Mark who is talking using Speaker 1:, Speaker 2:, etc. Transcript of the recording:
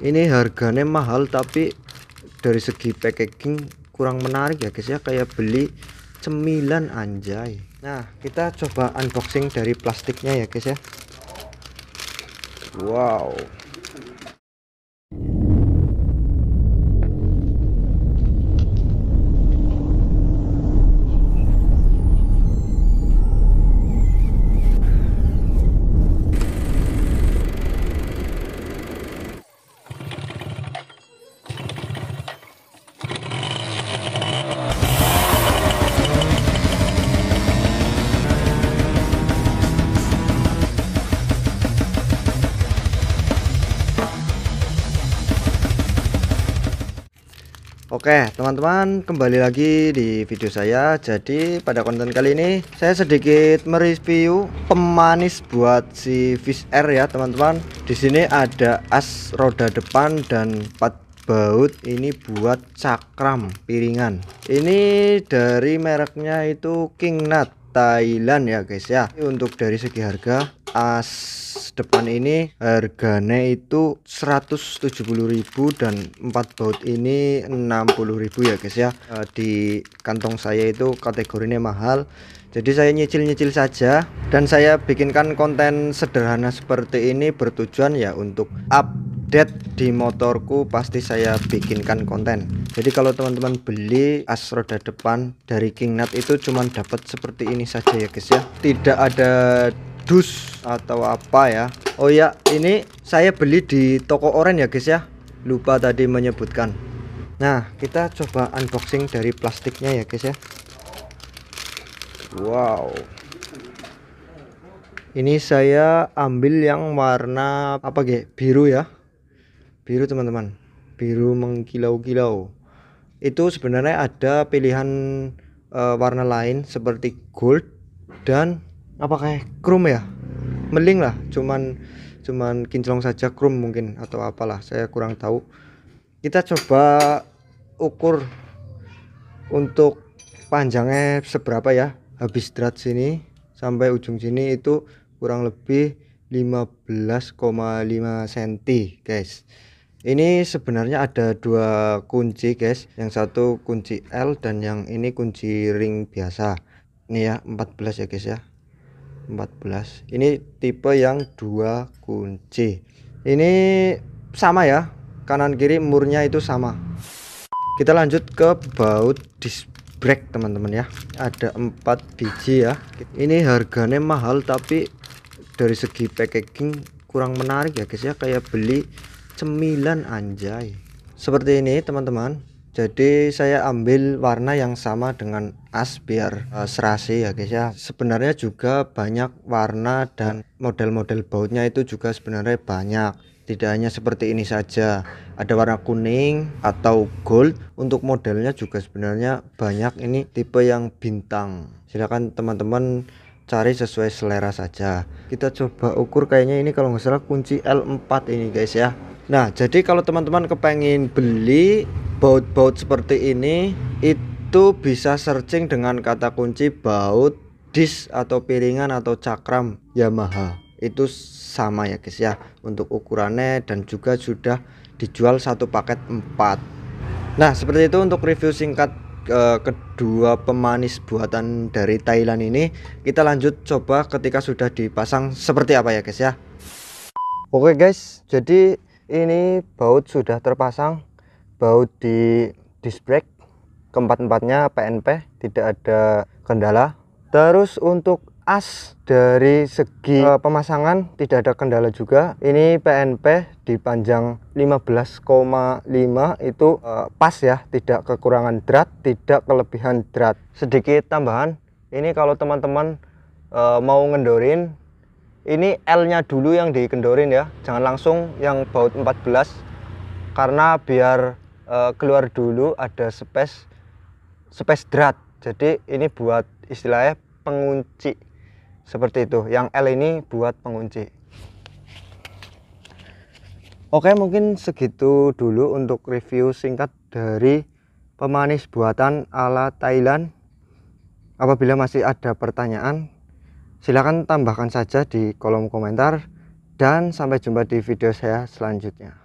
Speaker 1: ini harganya mahal tapi dari segi packaging kurang menarik ya guys ya kayak beli cemilan anjay nah kita coba unboxing dari plastiknya ya guys ya wow Oke teman-teman kembali lagi di video saya Jadi pada konten kali ini saya sedikit mereview pemanis buat si Fish Air ya teman-teman Di sini ada as roda depan dan pat baut ini buat cakram piringan Ini dari mereknya itu King Nut Thailand ya guys ya Untuk dari segi harga as depan ini harganya itu 170.000 dan 4 baut ini 60.000 ya guys ya eh, di kantong saya itu kategorinya mahal jadi saya nyicil-nyicil saja dan saya bikinkan konten sederhana seperti ini bertujuan ya untuk update di motorku pasti saya bikinkan konten jadi kalau teman-teman beli as roda depan dari Kingnut itu cuman dapat seperti ini saja ya guys ya tidak ada dus atau apa ya Oh ya ini saya beli di toko oren ya guys ya lupa tadi menyebutkan nah kita coba unboxing dari plastiknya ya guys ya Wow ini saya ambil yang warna apa ge biru ya biru teman-teman biru mengkilau-kilau itu sebenarnya ada pilihan uh, warna lain seperti gold dan apa kayak krum ya meling lah cuman cuman kinclong saja krum mungkin atau apalah saya kurang tahu kita coba ukur untuk panjangnya seberapa ya habis drat sini sampai ujung sini itu kurang lebih 15,5 cm guys ini sebenarnya ada dua kunci guys yang satu kunci L dan yang ini kunci ring biasa ini ya 14 ya guys ya 14 ini tipe yang dua kunci ini sama ya kanan kiri murnya itu sama kita lanjut ke baut disc brake teman-teman ya ada empat biji ya ini harganya mahal tapi dari segi packaging kurang menarik ya guys ya kayak beli cemilan anjay seperti ini teman-teman jadi saya ambil warna yang sama dengan as biar uh, serasi ya guys ya sebenarnya juga banyak warna dan model-model bautnya itu juga sebenarnya banyak tidak hanya seperti ini saja ada warna kuning atau gold untuk modelnya juga sebenarnya banyak ini tipe yang bintang silahkan teman-teman cari sesuai selera saja kita coba ukur kayaknya ini kalau nggak salah kunci L4 ini guys ya Nah, jadi kalau teman-teman kepengen beli baut-baut seperti ini, itu bisa searching dengan kata kunci baut disk atau piringan atau cakram Yamaha. Itu sama ya guys ya untuk ukurannya dan juga sudah dijual satu paket 4. Nah, seperti itu untuk review singkat eh, kedua pemanis buatan dari Thailand ini. Kita lanjut coba ketika sudah dipasang seperti apa ya guys ya. Oke guys, jadi ini baut sudah terpasang baut di disc brake keempat-empatnya PNP tidak ada kendala terus untuk as dari segi uh, pemasangan tidak ada kendala juga ini PNP di panjang 15,5 itu uh, pas ya tidak kekurangan drat tidak kelebihan drat sedikit tambahan ini kalau teman-teman uh, mau ngendorin ini L-nya dulu yang dikendorin ya jangan langsung yang baut 14 karena biar e, keluar dulu ada space space drat jadi ini buat istilahnya pengunci seperti itu yang L ini buat pengunci Oke mungkin segitu dulu untuk review singkat dari pemanis buatan ala Thailand apabila masih ada pertanyaan Silahkan tambahkan saja di kolom komentar dan sampai jumpa di video saya selanjutnya.